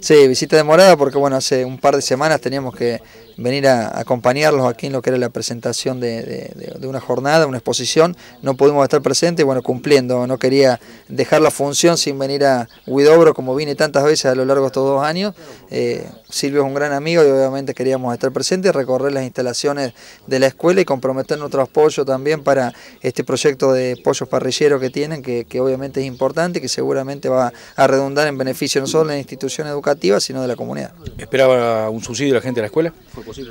Sí, visita demorada porque bueno, hace un par de semanas teníamos que venir a acompañarlos aquí en lo que era la presentación de, una jornada, una exposición. No pudimos estar presentes, bueno, cumpliendo. No quería dejar la función sin venir a Huidobro, como vine tantas veces a lo largo de estos dos años. Eh, Silvio es un gran amigo y obviamente queríamos estar presentes, recorrer las instalaciones de la escuela y comprometer nuestro apoyo también para este proyecto de pollos parrilleros que tienen, que, que obviamente es importante y que seguramente va a redundar en beneficio no solo de la institución educativa, sino de la comunidad. ¿Esperaba un subsidio de la gente de la escuela?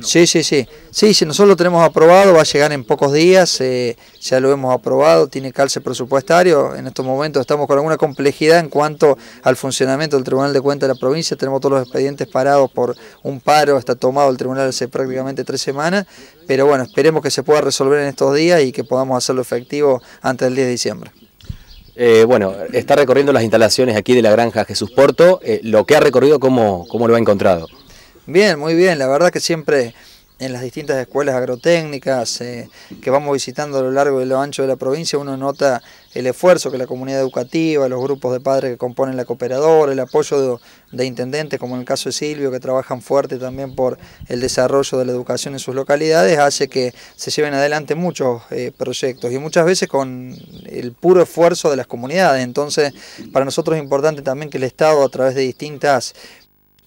Sí, sí, sí. Sí, sí, nosotros lo tenemos aprobado, va a llegar en pocos días, eh, ya lo hemos aprobado, tiene calce presupuestario. En estos momentos estamos con alguna complejidad en cuanto al funcionamiento del Tribunal de Cuentas de la provincia. Tenemos todos los expedientes parados por un paro, está tomado el tribunal hace prácticamente tres semanas, pero bueno, esperemos que se pueda resolver en estos días y que podamos hacerlo efectivo antes del 10 de diciembre. Eh, bueno, está recorriendo las instalaciones aquí de la granja Jesús Porto. Eh, lo que ha recorrido, ¿cómo, ¿cómo, lo ha encontrado? Bien, muy bien. La verdad que siempre en las distintas escuelas agrotécnicas eh, que vamos visitando a lo largo y lo ancho de la provincia, uno nota el esfuerzo que la comunidad educativa, los grupos de padres que componen la cooperadora, el apoyo de, intendentes, como en el caso de Silvio, que trabajan fuerte también por el desarrollo de la educación en sus localidades, hace que se lleven adelante muchos eh, proyectos y muchas veces con el puro esfuerzo de las comunidades. Entonces, para nosotros es importante también que el Estado, a través de distintas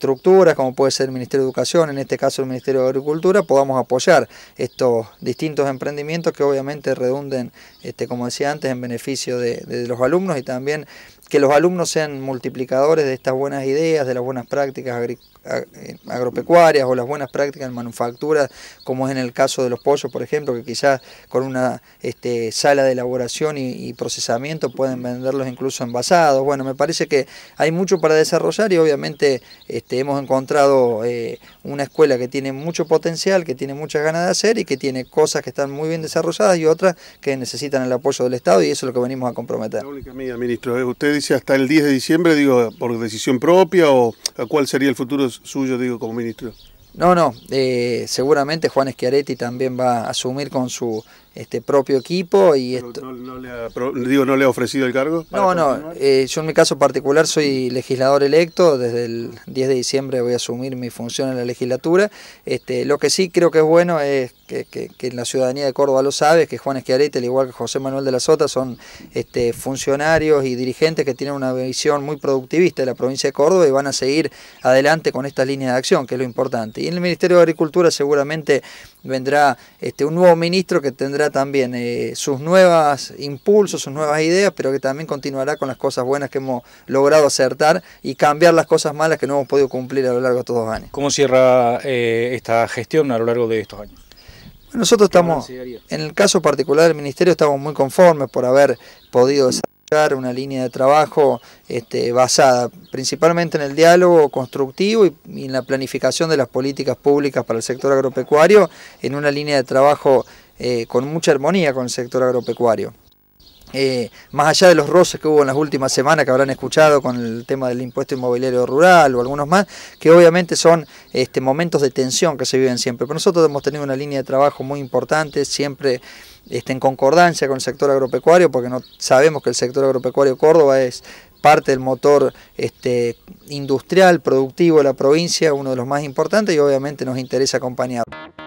estructuras, como puede ser el Ministerio de Educación, en este caso el Ministerio de Agricultura, podamos apoyar estos distintos emprendimientos que obviamente redunden, este, como decía antes, en beneficio de, de los alumnos y también que los alumnos sean multiplicadores de estas buenas ideas, de las buenas prácticas eh, agropecuarias o las buenas prácticas en manufactura, como es en el caso de los pollos, por ejemplo, que quizás con una este, sala de elaboración y, procesamiento pueden venderlos incluso envasados. Bueno, me parece que hay mucho para desarrollar y obviamente este, hemos encontrado eh, una escuela que tiene mucho potencial, que tiene muchas ganas de hacer y que tiene cosas que están muy bien desarrolladas y otras que necesitan el apoyo del Estado y eso es lo que venimos a comprometer. La única ministro, es ¿eh? usted hasta el 10 de diciembre, digo, por decisión propia o cuál sería el futuro suyo, digo, como ministro? No, no, eh, seguramente Juan Schiaretti también va a asumir con su este, propio equipo y esto... ¿No, le ha, digo, ¿No le ha ofrecido el cargo? No, no, eh, yo en mi caso particular soy legislador electo, desde el 10 de diciembre voy a asumir mi función en la legislatura, este, lo que sí creo que es bueno es que, que, la ciudadanía de Córdoba lo sabe, que Juan Esquiarete, al igual que José Manuel de la Sota, son este, funcionarios y dirigentes que tienen una visión muy productivista de la provincia de Córdoba y van a seguir adelante con esta línea de acción, que es lo importante. Y en el Ministerio de Agricultura seguramente vendrá este, un nuevo ministro que tendrá también eh, sus nuevos impulsos, sus nuevas ideas, pero que también continuará con las cosas buenas que hemos logrado acertar y cambiar las cosas malas que no hemos podido cumplir a lo largo de estos dos años. ¿Cómo cierra eh, esta gestión a lo largo de estos años? nosotros estamos, en el caso particular del Ministerio, estamos muy conformes por haber podido desarrollar una línea de trabajo este, basada principalmente en el diálogo constructivo y en la planificación de las políticas públicas para el sector agropecuario, en una línea de trabajo eh, con mucha armonía con el sector agropecuario. Eh, más allá de los roces que hubo en las últimas semanas que habrán escuchado con el tema del impuesto inmobiliario rural o algunos más, que obviamente son este, momentos de tensión que se viven siempre. Pero nosotros hemos tenido una línea de trabajo muy importante, siempre este, en concordancia con el sector agropecuario, porque no, sabemos que el sector agropecuario Córdoba es parte del motor este, industrial, productivo de la provincia, uno de los más importantes y obviamente nos interesa acompañarlo.